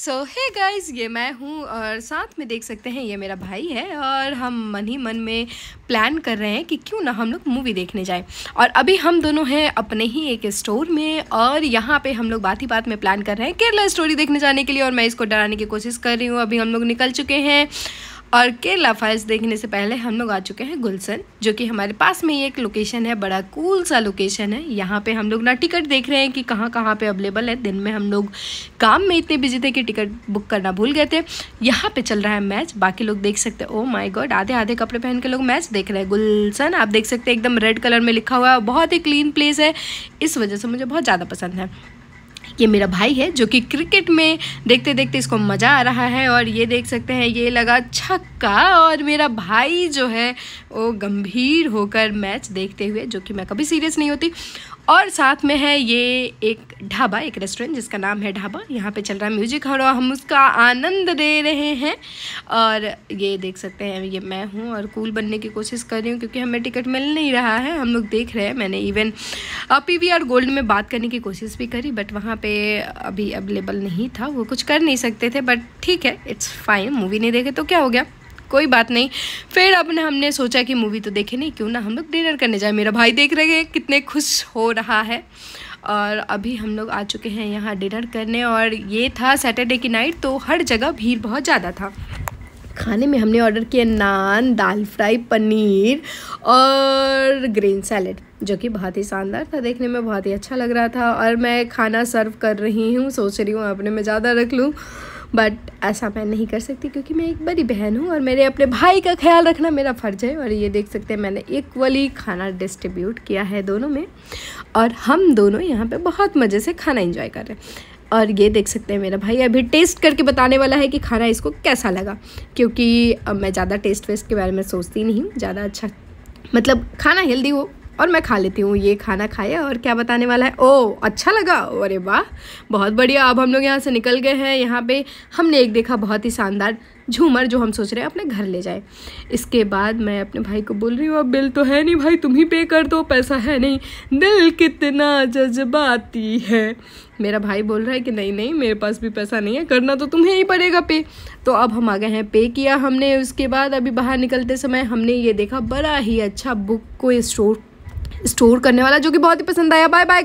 सो hey guys ये मैं हूँ और साथ में देख सकते हैं ये मेरा भाई है और हम मन ही मन में प्लान कर रहे हैं कि क्यों ना हम लोग मूवी देखने जाएं और अभी हम दोनों हैं अपने ही एक स्टोर में और यहाँ पे हम लोग बात ही बात में प्लान कर रहे हैं केरला स्टोरी देखने जाने के लिए और मैं इसको डराने की कोशिश कर रही हूँ अभी हम लोग निकल चुके हैं और केरला फाइल्स देखने से पहले हम लोग आ चुके हैं गुलसन जो कि हमारे पास में ही एक लोकेशन है बड़ा कूल सा लोकेशन है यहाँ पे हम लोग ना टिकट देख रहे हैं कि कहाँ कहाँ पे अवेलेबल है दिन में हम लोग काम में इतने बिजी थे कि टिकट बुक करना भूल गए थे यहाँ पे चल रहा है मैच बाकी लोग देख सकते हैं ओ oh माई गॉड आधे आधे कपड़े पहन के लोग मैच देख रहे हैं गुलसन आप देख सकते हैं एकदम रेड कलर में लिखा हुआ है बहुत ही क्लीन प्लेस है इस वजह से मुझे बहुत ज़्यादा पसंद है ये मेरा भाई है जो कि क्रिकेट में देखते देखते इसको मज़ा आ रहा है और ये देख सकते हैं ये लगा छक्का और मेरा भाई जो है वो गंभीर होकर मैच देखते हुए जो कि मैं कभी सीरियस नहीं होती और साथ में है ये एक ढाबा एक रेस्टोरेंट जिसका नाम है ढाबा यहाँ पे चल रहा है म्यूजिक और हम उसका आनंद ले रहे हैं और ये देख सकते हैं ये मैं हूँ और कूल बनने की कोशिश कर रही हूँ क्योंकि हमें टिकट मिल नहीं रहा है हम लोग देख रहे हैं मैंने even P V R gold में बात करने की कोशिश भी करी बट वहाँ पर अभी अवेलेबल नहीं था वो कुछ कर नहीं सकते थे बट ठीक है इट्स फाइन मूवी नहीं देखे तो क्या हो गया कोई बात नहीं फिर अब हमने सोचा कि मूवी तो देखे नहीं क्यों ना हम लोग डिनर करने जाए मेरा भाई देख रहे हैं कितने खुश हो रहा है और अभी हम लोग आ चुके हैं यहाँ डिनर करने और ये था सैटरडे की नाइट तो हर जगह भीड़ बहुत ज़्यादा था खाने में हमने ऑर्डर किया नान दाल फ्राई पनीर और ग्रीन सैलड जो कि बहुत ही शानदार था देखने में बहुत ही अच्छा लग रहा था और मैं खाना सर्व कर रही हूँ सोच रही हूँ अपने में ज़्यादा रख लूँ बट ऐसा मैं नहीं कर सकती क्योंकि मैं एक बड़ी बहन हूँ और मेरे अपने भाई का ख्याल रखना मेरा फ़र्ज है और ये देख सकते हैं मैंने इक्वली खाना डिस्ट्रीब्यूट किया है दोनों में और हम दोनों यहाँ पर बहुत मज़े से खाना इंजॉय कर रहे हैं और ये देख सकते हैं मेरा भाई अभी टेस्ट करके बताने वाला है कि खाना इसको कैसा लगा क्योंकि मैं ज़्यादा टेस्ट वेस्ट के बारे में सोचती नहीं हूँ ज़्यादा अच्छा मतलब खाना हेल्दी हो और मैं खा लेती हूँ ये खाना खाया और क्या बताने वाला है ओ अच्छा लगा अरे वाह बहुत बढ़िया अब हम लोग यहाँ से निकल गए हैं यहाँ पे हमने एक देखा बहुत ही शानदार झूमर जो हम सोच रहे हैं अपने घर ले जाए इसके बाद मैं अपने भाई को बोल रही हूँ अब बिल तो है नहीं भाई तुम ही पे कर दो पैसा है नहीं दिल कितना जज्बाती है मेरा भाई बोल रहा है कि नहीं नहीं मेरे पास भी पैसा नहीं है करना तो तुम्हें ही पड़ेगा पे तो अब हम आ गए हैं पे किया हमने उसके बाद अभी बाहर निकलते समय हमने ये देखा बड़ा ही अच्छा बुक को स्टोर स्टोर करने वाला जो कि बहुत ही पसंद आया बाय बाय